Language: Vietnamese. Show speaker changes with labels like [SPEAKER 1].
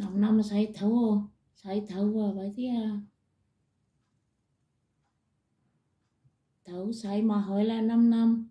[SPEAKER 1] năm năm say thấu say
[SPEAKER 2] thấu và vậy thì thấu say mà hỏi là năm năm